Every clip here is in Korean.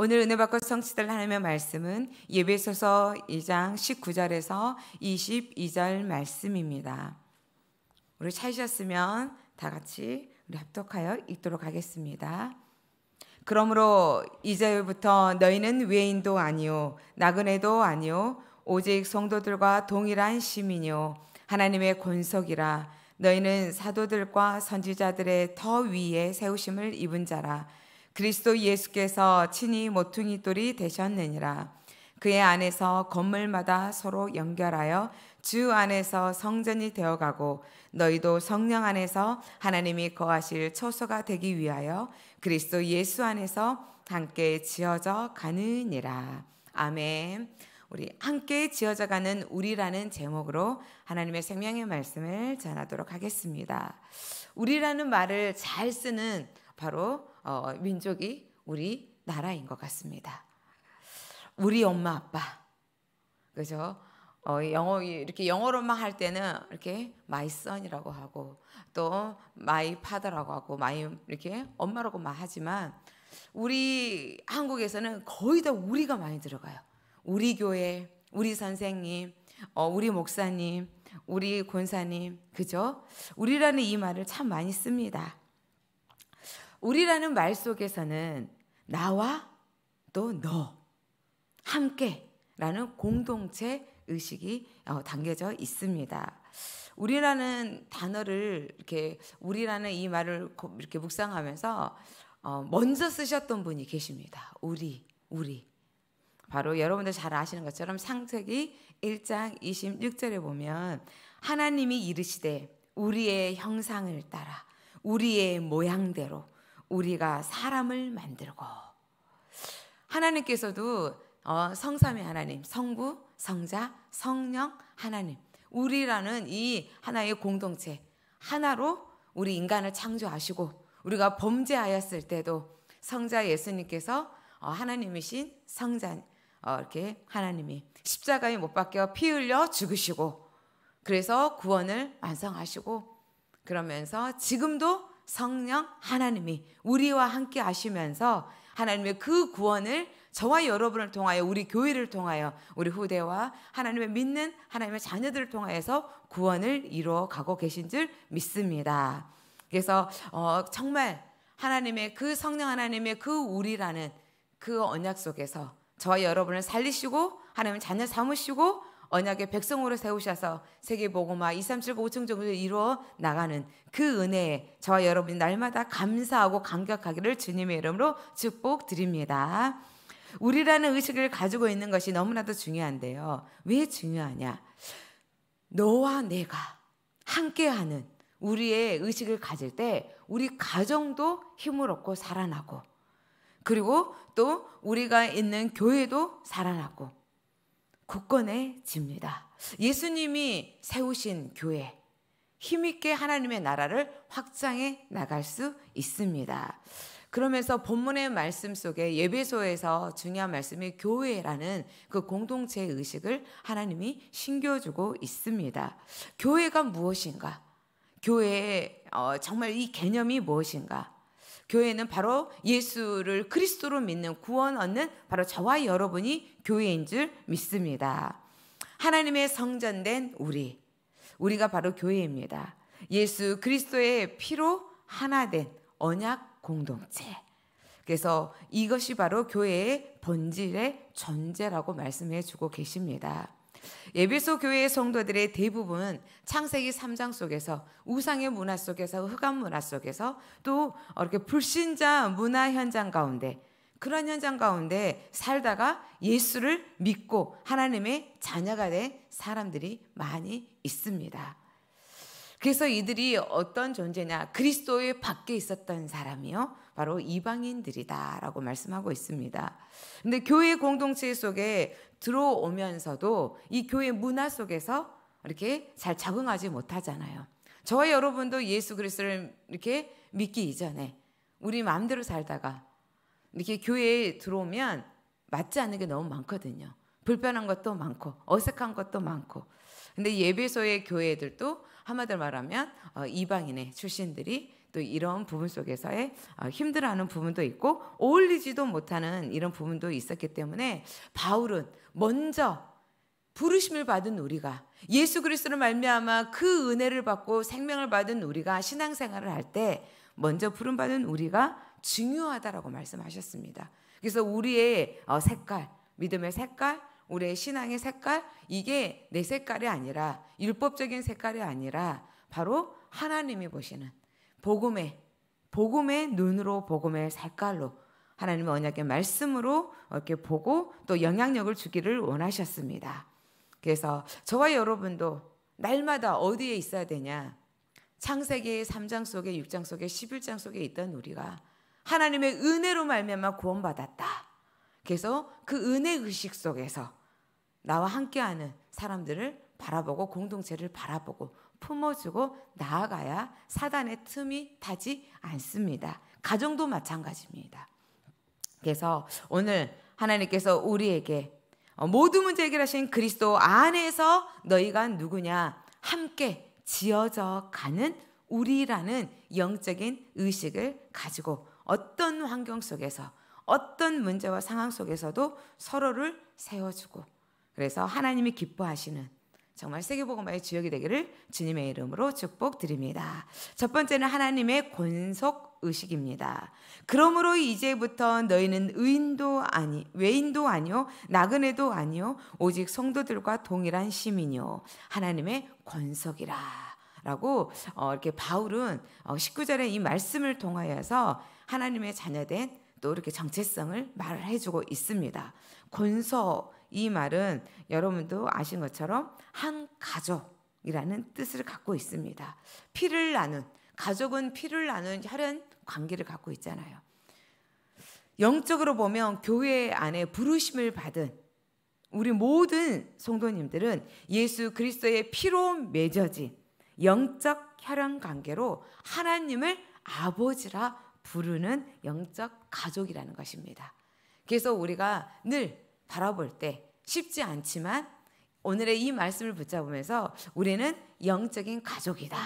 오늘 은혜 받고 성취될 하나님의 말씀은 예배소서 2장 19절에서 22절 말씀입니다. 우리 찾으셨으면 다 같이 우리 합독하여 읽도록 하겠습니다. 그러므로 이제부터 너희는 외인도 아니요 나그네도 아니요 오직 성도들과 동일한 시민이요 하나님의 권석이라 너희는 사도들과 선지자들의 더 위에 세우심을 입은 자라 그리스도 예수께서 친히 모퉁이 돌이 되셨느니라. 그의 안에서 건물마다 서로 연결하여 주 안에서 성전이 되어가고 너희도 성령 안에서 하나님이 거하실 처소가 되기 위하여 그리스도 예수 안에서 함께 지어져 가느니라. 아멘. 우리 함께 지어져 가는 우리라는 제목으로 하나님의 생명의 말씀을 전하도록 하겠습니다. 우리라는 말을 잘 쓰는 바로 어, 민족이 우리 나라인 것 같습니다. 우리 엄마 아빠 그죠? 어, 영어 이렇게 영어로만 할 때는 이렇게 my son이라고 하고 또 my father라고 하고 my 이렇게 엄마라고만 하지만 우리 한국에서는 거의 다 우리가 많이 들어가요. 우리 교회, 우리 선생님, 어, 우리 목사님, 우리 권사님, 그죠? 우리라는 이 말을 참 많이 씁니다. 우리라는 말 속에서는 나와 또 너 함께라는 공동체 의식이 어, 담겨져 있습니다. 우리라는 단어를 이렇게 우리라는 이 말을 이렇게 묵상하면서 어, 먼저 쓰셨던 분이 계십니다. 우리, 우리. 바로 여러분들 잘 아시는 것처럼 상책이 1장 26절에 보면 하나님이 이르시되 우리의 형상을 따라 우리의 모양대로 우리가 사람을 만들고 하나님께서도 어, 성삼위 하나님, 성부, 성자, 성령, 하나님 우리라는 이 하나의 공동체 하나로 우리 인간을 창조하시고 우리가 범죄하였을 때도 성자 예수님께서 어, 하나님이신 성자 어, 이렇게 하나님이 십자가에 못 박혀 피 흘려 죽으시고 그래서 구원을 완성하시고 그러면서 지금도 성령 하나님이 우리와 함께 하시면서 하나님의 그 구원을 저와 여러분을 통하여 우리 교회를 통하여 우리 후대와 하나님의 믿는 하나님의 자녀들을 통하여서 구원을 이루어 가고 계신 줄 믿습니다. 그래서 어, 정말 하나님의 그 성령 하나님의 그 우리라는 그 언약 속에서 저와 여러분을 살리시고 하나님의 자녀 삼으시고 언약의 백성으로 세우셔서 세계 보고마 2, 3, 7, 5층 정도를 이루어 나가는 그 은혜에 저와 여러분이 날마다 감사하고 감격하기를 주님의 이름으로 축복드립니다. 우리라는 의식을 가지고 있는 것이 너무나도 중요한데요. 왜 중요하냐? 너와 내가 함께하는 우리의 의식을 가질 때 우리 가정도 힘을 얻고 살아나고 그리고 또 우리가 있는 교회도 살아나고 굳건해집니다. 예수님이 세우신 교회, 힘있게 하나님의 나라를 확장해 나갈 수 있습니다. 그러면서 본문의 말씀 속에 예배소에서 중요한 말씀이 교회라는 그 공동체의 의식을 하나님이 신겨주고 있습니다. 교회가 무엇인가? 교회의 어, 정말 이 개념이 무엇인가? 교회는 바로 예수를 그리스도로 믿는 구원 얻는 바로 저와 여러분이 교회인 줄 믿습니다. 하나님의 성전된 우리, 우리가 바로 교회입니다. 예수 그리스도의 피로 하나된 언약 공동체. 그래서 이것이 바로 교회의 본질의 전제라고 말씀해 주고 계십니다. 예비소 교회의 성도들의 대부분 은 창세기 3장 속에서 우상의 문화 속에서 흑암 문화 속에서 또 이렇게 불신자 문화 현장 가운데 그런 현장 가운데 살다가 예수를 믿고 하나님의 자녀가 된 사람들이 많이 있습니다. 그래서 이들이 어떤 존재냐? 그리스도의 밖에 있었던 사람이요. 바로 이방인들이다라고 말씀하고 있습니다. 근데 교회 공동체 속에 들어오면서도 이 교회 문화 속에서 이렇게 잘 적응하지 못하잖아요. 저와 여러분도 예수 그리스도를 이렇게 믿기 이전에 우리 마음대로 살다가 이렇게 교회에 들어오면 맞지 않는 게 너무 많거든요. 불편한 것도 많고 어색한 것도 많고. 근데 예배소의 교회들도 한마디로 말하면 어, 이방인의 출신들이 또 이런 부분 속에서의 아, 힘들어하는 부분도 있고 어울리지도 못하는 이런 부분도 있었기 때문에 바울은 먼저 부르심을 받은 우리가 예수 그리스도를 말미암아 그 은혜를 받고 생명을 받은 우리가 신앙생활을 할 때 먼저 부름 받은 우리가 중요하다라고 말씀하셨습니다. 그래서 우리의 어, 색깔, 믿음의 색깔, 우리의 신앙의 색깔 이게 내 색깔이 아니라 율법적인 색깔이 아니라 바로 하나님이 보시는 복음의 복음의 눈으로 복음의 색깔로 하나님의 언약의 말씀으로 이렇게 보고 또 영향력을 주기를 원하셨습니다. 그래서 저와 여러분도 날마다 어디에 있어야 되냐? 창세기 3장 속에 6장 속에 11장 속에 있던 우리가 하나님의 은혜로 말미암아 구원받았다. 그래서 그 은혜 의식 속에서 나와 함께하는 사람들을 바라보고 공동체를 바라보고 품어주고 나아가야 사단의 틈이 타지 않습니다. 가정도 마찬가지입니다. 그래서 오늘 하나님께서 우리에게 어, 모든 문제 해결하신 그리스도 안에서 너희가 누구냐 함께 지어져 가는 우리라는 영적인 의식을 가지고 어떤 환경 속에서 어떤 문제와 상황 속에서도 서로를 세워주고 그래서 하나님이 기뻐하시는 정말 세계보음화의 주역이 되기를 주님의 이름으로 축복드립니다. 첫 번째는 하나님의 권속 의식입니다. 그러므로 이제부터 너희는 의인도 아니 외인도 아니요 나그네도 아니요 오직 성도들과 동일한 시민이요 하나님의 권속이라. 라고 어, 이렇게 바울은 19절에 어, 이 말씀을 통하여서 하나님의 자녀된 또 이렇게 정체성을 말을 해주고 있습니다. 권서 이 말은 여러분도 아신 것처럼 한 가족이라는 뜻을 갖고 있습니다. 피를 나눈 가족은 피를 나눈 혈연 관계를 갖고 있잖아요. 영적으로 보면 교회 안에 부르심을 받은 우리 모든 성도님들은 예수 그리스도의 피로 맺어진 영적 혈연 관계로 하나님을 아버지라 부르는 영적 가족이라는 것입니다. 그래서 우리가 늘 바라볼 때 쉽지 않지만 오늘의 이 말씀을 붙잡으면서 우리는 영적인 가족이다.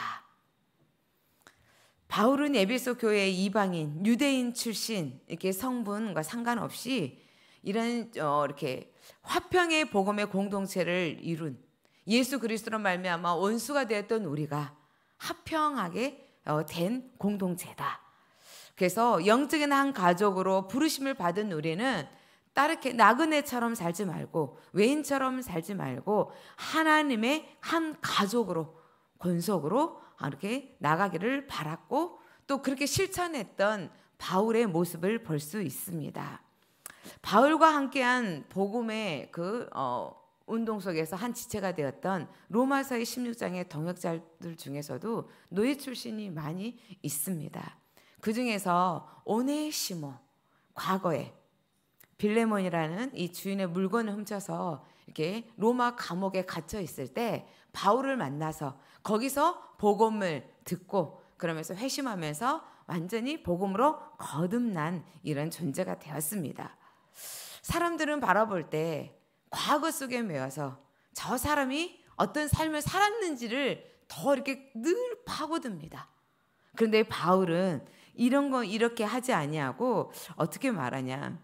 바울은 에베소 교회 이방인, 유대인 출신 이렇게 성분과 상관없이 이런 어, 이렇게 화평의 복음의 공동체를 이룬 예수 그리스도로 말미암아 원수가 되었던 우리가 화평하게 어, 된 공동체다. 그래서 영적인 한 가족으로 부르심을 받은 우리는 따르게 나그네처럼 살지 말고 외인처럼 살지 말고 하나님의 한 가족으로 권속으로 이렇게 나가기를 바랐고 또 그렇게 실천했던 바울의 모습을 볼 수 있습니다. 바울과 함께한 복음의 그 어, 운동 속에서 한 지체가 되었던 로마서의 16장의 동역자들 중에서도 노예 출신이 많이 있습니다. 그 중에서 오네시모 과거에 빌레몬이라는 이 주인의 물건을 훔쳐서 이렇게 로마 감옥에 갇혀 있을 때 바울을 만나서 거기서 복음을 듣고 그러면서 회심하면서 완전히 복음으로 거듭난 이런 존재가 되었습니다. 사람들은 바라볼 때 과거 속에 매여서 저 사람이 어떤 삶을 살았는지를 더 이렇게 늘 파고듭니다. 그런데 바울은 이런 건 이렇게 하지 아니하고 어떻게 말하냐.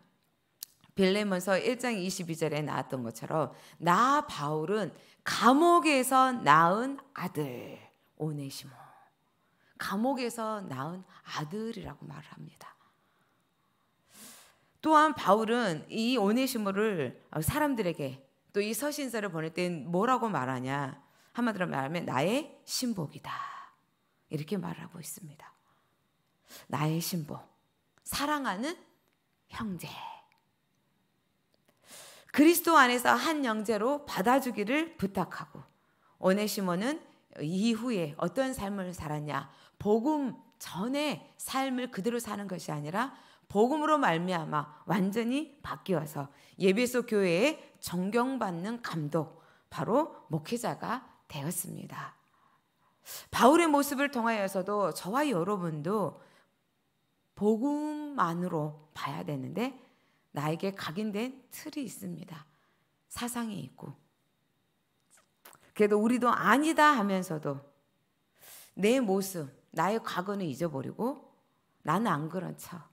빌레몬서 1장 22절에 나왔던 것처럼 나 바울은 감옥에서 낳은 아들 오네시모 감옥에서 낳은 아들이라고 말을 합니다. 또한 바울은 이 오네시모를 사람들에게 또 이 서신서를 보낼 땐 뭐라고 말하냐 한마디로 말하면 나의 신복이다 이렇게 말하고 있습니다. 나의 신부, 사랑하는 형제. 그리스도 안에서 한형제로 받아주기를 부탁하고 오네시모는 이후에 어떤 삶을 살았냐? 복음 전에 삶을 그대로 사는 것이 아니라 복음으로 말미암아 완전히 바뀌어서 예배소 교회에 존경받는 감독 바로 목회자가 되었습니다. 바울의 모습을 통하여서도 저와 여러분도 복음만으로 봐야 되는데 나에게 각인된 틀이 있습니다. 사상이 있고. 그래도 우리도 아니다 하면서도 내 모습, 나의 과거는 잊어버리고 나는 안 그런 척.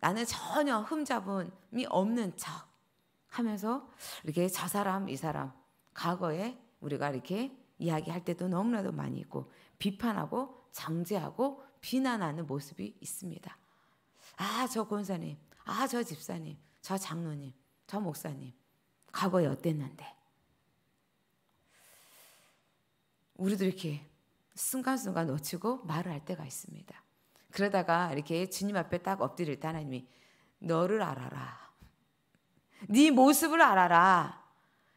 나는 전혀 흠잡음이 없는 척 하면서 이렇게 저 사람, 이 사람, 과거에 우리가 이렇게 이야기할 때도 너무나도 많이 있고 비판하고 정죄하고 비난하는 모습이 있습니다. 아, 저 권사님, 아, 저 집사님, 저 장로님, 저 목사님, 과거에 어땠는데. 우리도 이렇게 순간순간 놓치고 말을 할 때가 있습니다. 그러다가 이렇게 주님 앞에 딱 엎드릴 때 하나님이 너를 알아라. 네 모습을 알아라.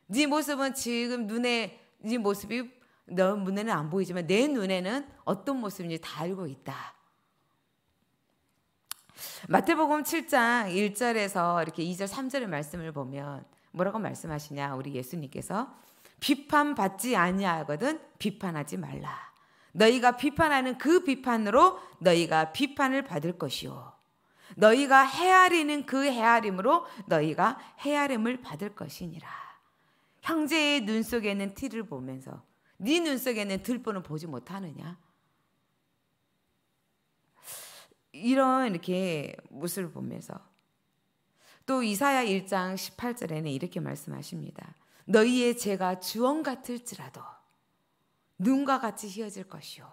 네 모습은 지금 눈에 네 모습이 너 눈에는 안 보이지만 내 눈에는 어떤 모습인지 다 알고 있다. 마태복음 7장 1절에서 이렇게 2절 3절의 말씀을 보면 뭐라고 말씀하시냐 우리 예수님께서 비판받지 아니하거든 비판하지 말라. 너희가 비판하는 그 비판으로 너희가 비판을 받을 것이요. 너희가 헤아리는 그 헤아림으로 너희가 헤아림을 받을 것이니라. 형제의 눈 속에는 티를 보면서 네 눈속에는 들보는 보지 못하느냐? 이런 이렇게 모습을 보면서 또 이사야 1장 18절에는 이렇게 말씀하십니다. 너희의 죄가 주원 같을지라도 눈과 같이 휘어질 것이요.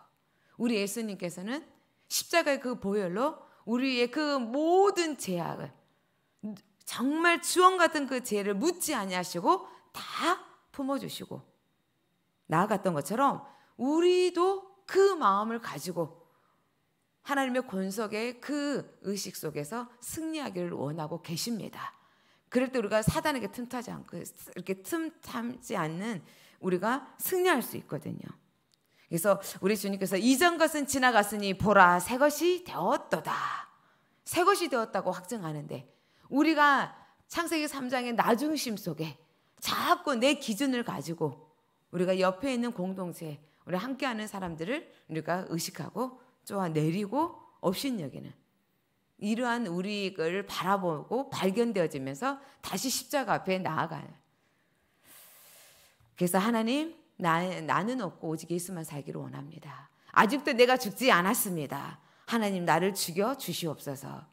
우리 예수님께서는 십자가의 그 보혈로 우리의 그 모든 죄악을 정말 주원 같은 그 죄를 묻지 아니하시고 다 품어주시고 나아갔던 것처럼 우리도 그 마음을 가지고 하나님의 권속의 그 의식 속에서 승리하기를 원하고 계십니다. 그럴 때 우리가 사단에게 틈타지 않고 이렇게 틈타지 않는 우리가 승리할 수 있거든요. 그래서 우리 주님께서 이전 것은 지나갔으니 보라 새 것이 되었도다. 새 것이 되었다고 확증하는데 우리가 창세기 3장의 나중심 속에 자꾸 내 기준을 가지고 우리가 옆에 있는 공동체, 우리 함께하는 사람들을 우리가 의식하고 쪼아 내리고 없인 여기는 이러한 우리를 바라보고 발견되어지면서 다시 십자가 앞에 나아가요. 그래서 하나님 나, 나는 없고 오직 예수만 살기를 원합니다. 아직도 내가 죽지 않았습니다. 하나님 나를 죽여 주시옵소서.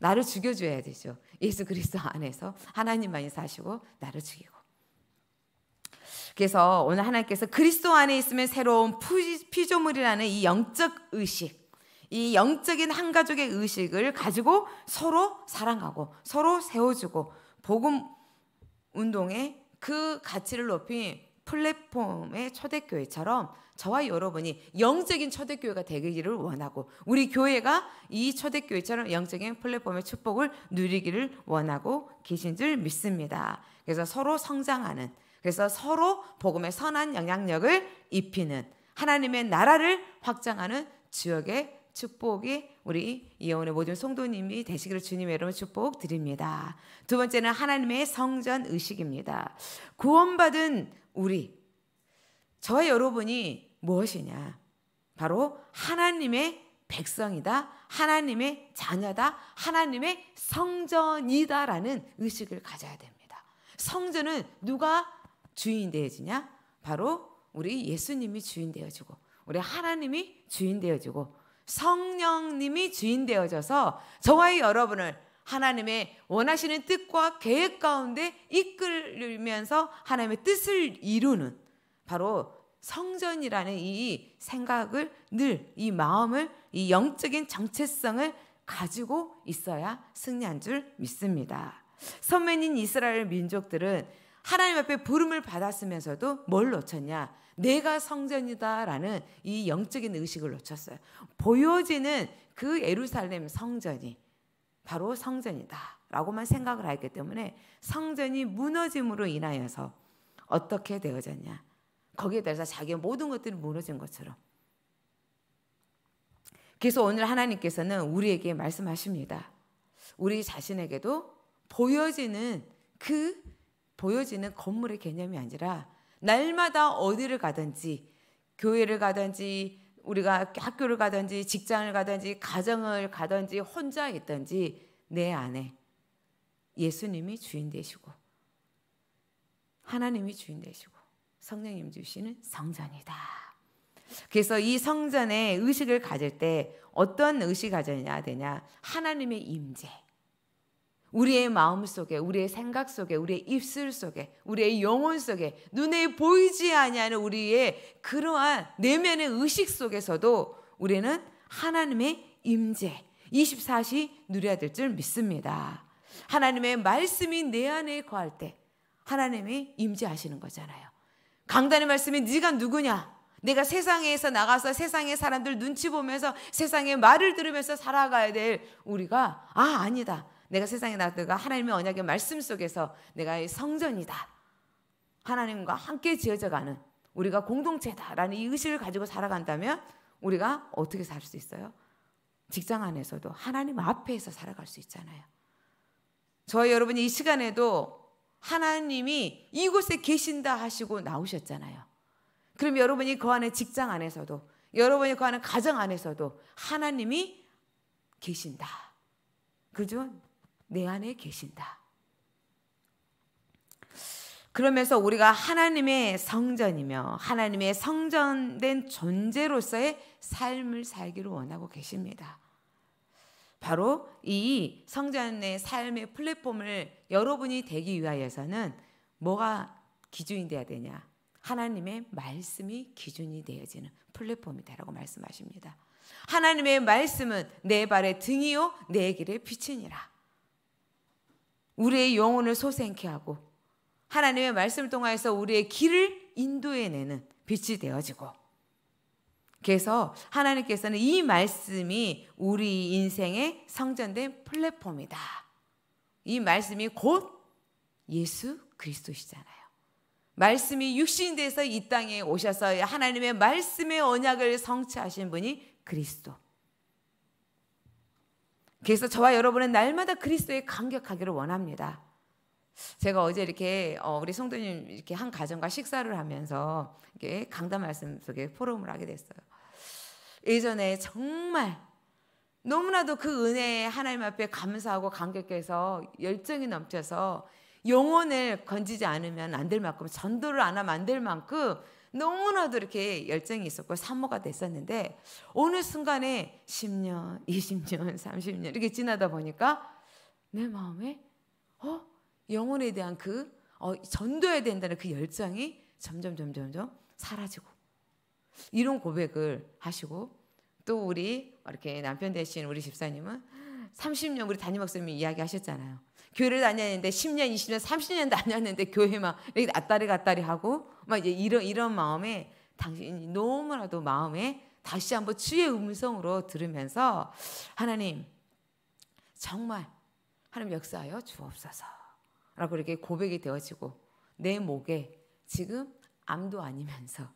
나를 죽여줘야 되죠. 예수 그리스도 안에서 하나님만이 사시고 나를 죽이고. 그래서 오늘 하나님께서 그리스도 안에 있으면 새로운 피조물이라는 이 영적 의식, 이 영적인 한 가족의 의식을 가지고 서로 사랑하고 서로 세워주고 복음 운동의 그 가치를 높인 플랫폼의 초대교회처럼 저와 여러분이 영적인 초대교회가 되기를 원하고 우리 교회가 이 초대교회처럼 영적인 플랫폼의 축복을 누리기를 원하고 계신 줄 믿습니다. 그래서 서로 성장하는 그래서 서로 복음의 선한 영향력을 입히는 하나님의 나라를 확장하는 지역의 축복이 우리 이혼의 모든 성도님이 되시기를 주님의 이름으로 축복 드립니다. 두 번째는 하나님의 성전 의식입니다. 구원받은 우리, 저와 여러분이 무엇이냐? 바로 하나님의 백성이다, 하나님의 자녀다, 하나님의 성전이다라는 의식을 가져야 됩니다. 성전은 누가 주인 되어지냐? 바로 우리 예수님이 주인 되어지고 우리 하나님이 주인 되어지고 성령님이 주인 되어져서 저와 여러분을 하나님의 원하시는 뜻과 계획 가운데 이끌면서 하나님의 뜻을 이루는 바로 성전이라는 이 생각을 늘 이 마음을 이 영적인 정체성을 가지고 있어야 승리한 줄 믿습니다. 선맨인 이스라엘 민족들은 하나님 앞에 부름을 받았으면서도 뭘 놓쳤냐? 내가 성전이다라는 이 영적인 의식을 놓쳤어요. 보여지는 그 예루살렘 성전이 바로 성전이다라고만 생각을 했기 때문에 성전이 무너짐으로 인하여서 어떻게 되어졌냐? 거기에 따라서 자기의 모든 것들이 무너진 것처럼. 그래서 오늘 하나님께서는 우리에게 말씀하십니다. 우리 자신에게도 보여지는 그 보여지는 건물의 개념이 아니라 날마다 어디를 가든지 교회를 가든지 우리가 학교를 가든지 직장을 가든지 가정을 가든지 혼자 있든지 내 안에 예수님이 주인 되시고 하나님이 주인 되시고 성령님 주시는 성전이다. 그래서 이 성전의 의식을 가질 때 어떤 의식 가져야 되냐 하나님의 임재 우리의 마음 속에, 우리의 생각 속에, 우리의 입술 속에, 우리의 영혼 속에, 눈에 보이지 아니하는 우리의 그러한 내면의 의식 속에서도 우리는 하나님의 임재 24시 누려야 될 줄 믿습니다. 하나님의 말씀이 내 안에 거할 때 하나님이 임재하시는 거잖아요. 강단의 말씀이 네가 누구냐? 내가 세상에서 나가서 세상의 사람들 눈치 보면서 세상의 말을 들으면서 살아가야 될 우리가 아 아니다. 내가 세상에 나왔다가 하나님의 언약의 말씀 속에서 내가 성전이다. 하나님과 함께 지어져 가는 우리가 공동체다라는 이 의식을 가지고 살아간다면 우리가 어떻게 살 수 있어요? 직장 안에서도 하나님 앞에서 살아갈 수 있잖아요. 저희 여러분이 이 시간에도 하나님이 이곳에 계신다 하시고 나오셨잖아요. 그럼 여러분이 그 안에 직장 안에서도 여러분이 그 안에 가정 안에서도 하나님이 계신다. 그죠? 내 안에 계신다. 그러면서 우리가 하나님의 성전이며 하나님의 성전된 존재로서의 삶을 살기를 원하고 계십니다. 바로 이 성전의 삶의 플랫폼을 여러분이 되기 위하여서는 뭐가 기준이 돼야 되냐? 하나님의 말씀이 기준이 되어지는 플랫폼이다라고 말씀하십니다. 하나님의 말씀은 내 발의 등이요 내 길의 빛이니라. 우리의 영혼을 소생케 하고 하나님의 말씀을 통하여서 우리의 길을 인도해내는 빛이 되어지고 그래서 하나님께서는 이 말씀이 우리 인생의 성전된 플랫폼이다. 이 말씀이 곧 예수 그리스도시잖아요. 말씀이 육신돼서 이이 땅에 오셔서 하나님의 말씀의 언약을 성취하신 분이 그리스도. 그래서 저와 여러분은 날마다 그리스도에 감격하기를 원합니다. 제가 어제 이렇게 어, 우리 성도님 이렇게 한 가정과 식사를 하면서 이렇게 강단 말씀 속에 포럼을 하게 됐어요. 예전에 정말 너무나도 그 은혜에 하나님 앞에 감사하고 감격해서 열정이 넘쳐서 영혼을 건지지 않으면 안 될 만큼 전도를 안 하면 안 될 만큼 너무나도 이렇게 열정이 있었고 산모가 됐었는데 어느 순간에 10년, 20년, 30년 이렇게 지나다 보니까 내 마음에 어 영혼에 대한 그 어, 전도해야 된다는 그 열정이 점점 점점 점 사라지고 이런 고백을 하시고 또 우리 이렇게 남편 되신 우리 집사님은 30년 우리 담임 목사님이 이야기하셨잖아요. 교회를 다녔는데 10년, 20년, 30년 다녔는데 교회 막이렇다리 갔다리 하고 막 이제 이런 이런 마음에 당신이 너무나도 마음에 다시 한번 주의 음성으로 들으면서 하나님 정말 하나님 역사하여 주옵소서라고 이렇게 고백이 되어지고 내 목에 지금 암도 아니면서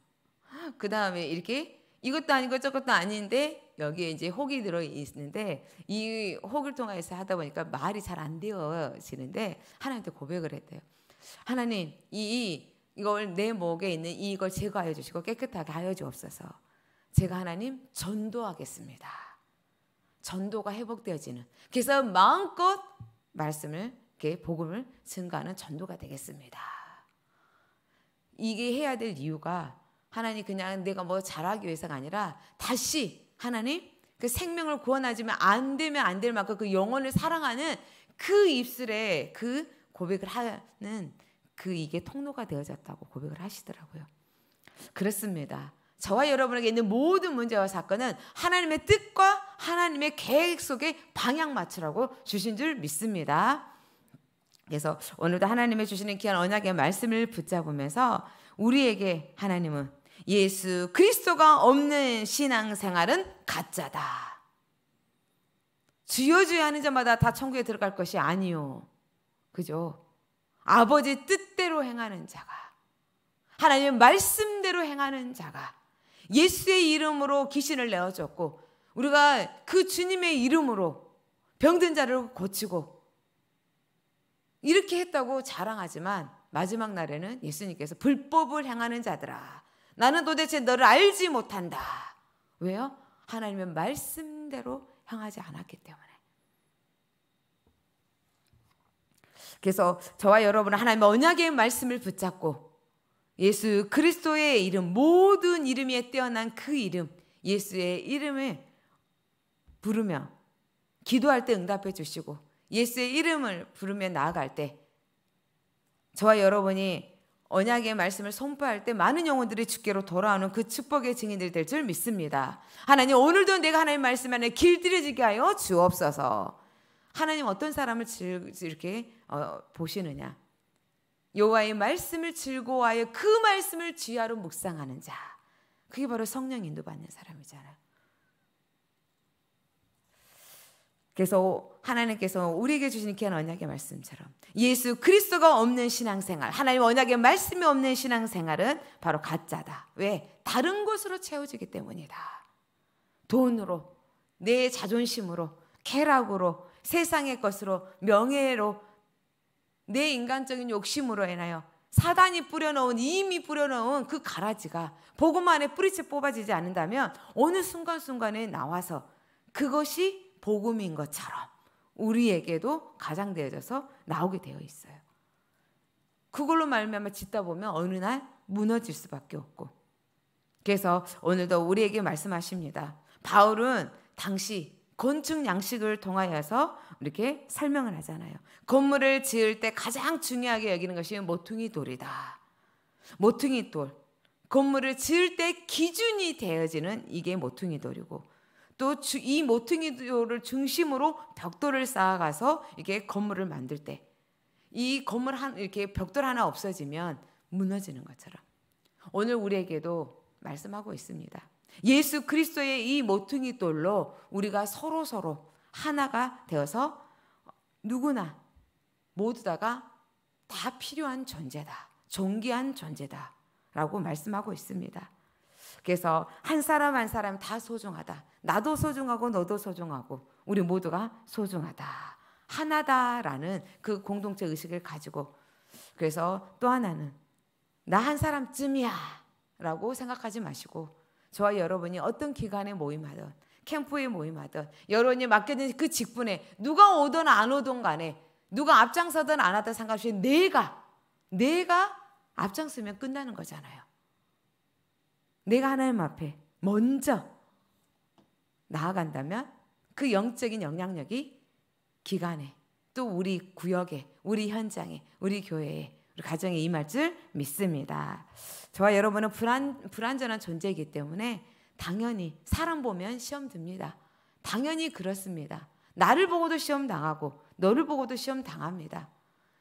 그 다음에 이렇게 이것도 아니고 저것도 아닌데 여기에 이제 혹이 들어 있는데 이 혹을 통해서 하다 보니까 말이 잘 안 되어지는데 하나님께 고백을 했대요. 하나님 이 이걸 내 목에 있는 이걸 제거하여 주시고 깨끗하게 하여 주옵소서. 제가 하나님 전도하겠습니다. 전도가 회복되어지는 그래서 마음껏 말씀을 이렇게 복음을 증가하는 전도가 되겠습니다. 이게 해야 될 이유가 하나님 그냥 내가 뭐 잘하기 위해서가 아니라 다시 하나님 그 생명을 구원하지만 안 되면 안 될 만큼 그 영혼을 사랑하는 그 입술에 그 고백을 하는 그 이게 통로가 되어졌다고 고백을 하시더라고요. 그렇습니다. 저와 여러분에게 있는 모든 문제와 사건은 하나님의 뜻과 하나님의 계획 속에 방향 맞추라고 주신 줄 믿습니다. 그래서 오늘도 하나님의 주시는 귀한 언약의 말씀을 붙잡으면서 우리에게 하나님은 예수 그리스도가 없는 신앙생활은 가짜다. 주여 주여 하는 자마다 다 천국에 들어갈 것이 아니요. 그죠? 아버지 뜻대로 행하는 자가 하나님의 말씀대로 행하는 자가 예수의 이름으로 귀신을 내어줬고 우리가 그 주님의 이름으로 병든 자를 고치고 이렇게 했다고 자랑하지만 마지막 날에는 예수님께서 불법을 행하는 자들아 나는 도대체 너를 알지 못한다. 왜요? 하나님의 말씀대로 향하지 않았기 때문에. 그래서 저와 여러분은 하나님의 언약의 말씀을 붙잡고 예수 그리스도의 이름 모든 이름 에 뛰어난 그 이름 예수의 이름을 부르며 기도할 때 응답해 주시고 예수의 이름을 부르며 나아갈 때 저와 여러분이 언약의 말씀을 선포할 때 많은 영혼들이 주께로 돌아오는 그 축복의 증인들이 될 줄 믿습니다. 하나님 오늘도 내가 하나님 말씀 안에 길들여지게 하여 주옵소서. 하나님 어떤 사람을 이렇게 어, 보시느냐? 여호와의 말씀을 즐거워하여 그 말씀을 쥐하로 묵상하는 자. 그게 바로 성령 인도받는 사람이잖아요. 그래서 하나님께서 우리에게 주신 귀한 언약의 말씀처럼 예수 그리스도가 없는 신앙생활, 하나님 언약의 말씀이 없는 신앙생활은 바로 가짜다. 왜? 다른 것으로 채워지기 때문이다. 돈으로, 내 자존심으로, 쾌락으로, 세상의 것으로, 명예로, 내 인간적인 욕심으로 인하여 사단이 뿌려놓은 이미 뿌려놓은 그 가라지가 복음 안에 뿌리채 뽑아지지 않는다면 어느 순간순간에 나와서 그것이 복음인 것처럼 우리에게도 가장되어져서 나오게 되어 있어요. 그걸로 말미암아 짓다 보면 어느 날 무너질 수밖에 없고. 그래서 오늘도 우리에게 말씀하십니다. 바울은 당시 건축 양식을 통하여서 이렇게 설명을 하잖아요. 건물을 지을 때 가장 중요하게 여기는 것이 모퉁이 돌이다. 모퉁이 돌. 건물을 지을 때 기준이 되어지는 이게 모퉁이 돌이고 또이모퉁이돌을 중심으로 벽돌을 쌓아가서 이게 건물을 만들 때 이 건물 한 이렇게 벽돌 하나 없어지면 무너지는 것처럼 오늘 우리에게도 말씀하고 있습니다. 예수 그리스도의 이 모퉁이 돌로 우리가 서로 서로 하나가 되어서 누구나 모두 다가 다 필요한 존재다. 존귀한 존재다. 라고 말씀하고 있습니다. 그래서 한 사람 한 사람 다 소중하다. 나도 소중하고 너도 소중하고 우리 모두가 소중하다. 하나다라는 그 공동체 의식을 가지고 그래서 또 하나는 나 한 사람쯤이야 라고 생각하지 마시고 저와 여러분이 어떤 기관에 모임하든 캠프에 모임하든 여러분이 맡겨진 그 직분에 누가 오든 안 오든 간에 누가 앞장서든 안 하든 상관없이 내가 내가 앞장서면 끝나는 거잖아요. 내가 하나님 앞에 먼저 나아간다면 그 영적인 영향력이 기간에 또 우리 구역에 우리 현장에 우리 교회에 우리 가정에 임할 줄 믿습니다. 저와 여러분은 불안 불안전한 존재이기 때문에 당연히 사람 보면 시험 듭니다. 당연히 그렇습니다. 나를 보고도 시험 당하고 너를 보고도 시험 당합니다.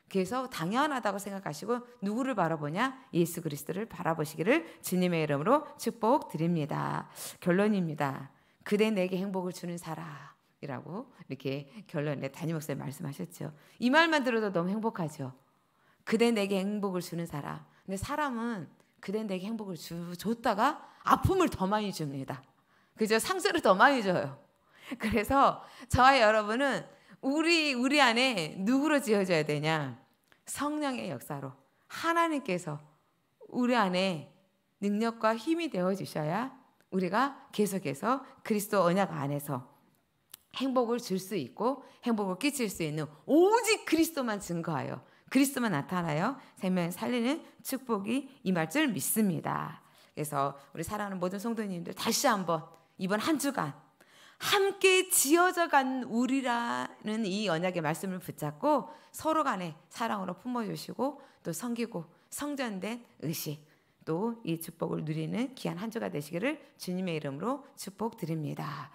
그래서 당연하다고 생각하시고 누구를 바라보냐? 예수 그리스도를 바라보시기를 주님의 이름으로 축복드립니다. 결론입니다. 그대 내게 행복을 주는 사람이라고 이렇게 결론에 담임 목사님 말씀하셨죠. 이 말만 들어도 너무 행복하죠. 그대 내게 행복을 주는 사람. 근데 사람은 그대 내게 행복을 주, 줬다가 아픔을 더 많이 줍니다. 그죠? 상처를 더 많이 줘요. 그래서 저와 여러분은 우리 우리 안에 누구로 지어져야 되냐? 성령의 역사로 하나님께서 우리 안에 능력과 힘이 되어 주셔야 우리가 계속해서 그리스도 언약 안에서 행복을 줄 수 있고 행복을 끼칠 수 있는 오직 그리스도만 증거하여 그리스도만 나타나요. 생명 살리는 축복이 임할 줄 믿습니다. 그래서 우리 사랑하는 모든 성도님들 다시 한번 이번 한 주간 함께 지어져 간 우리라는 이 언약의 말씀을 붙잡고 서로 간에 사랑으로 품어 주시고 또 섬기고 성전된 의식 또이 축복을 누리는 귀한 한 주가 되시기를 주님의 이름으로 축복드립니다.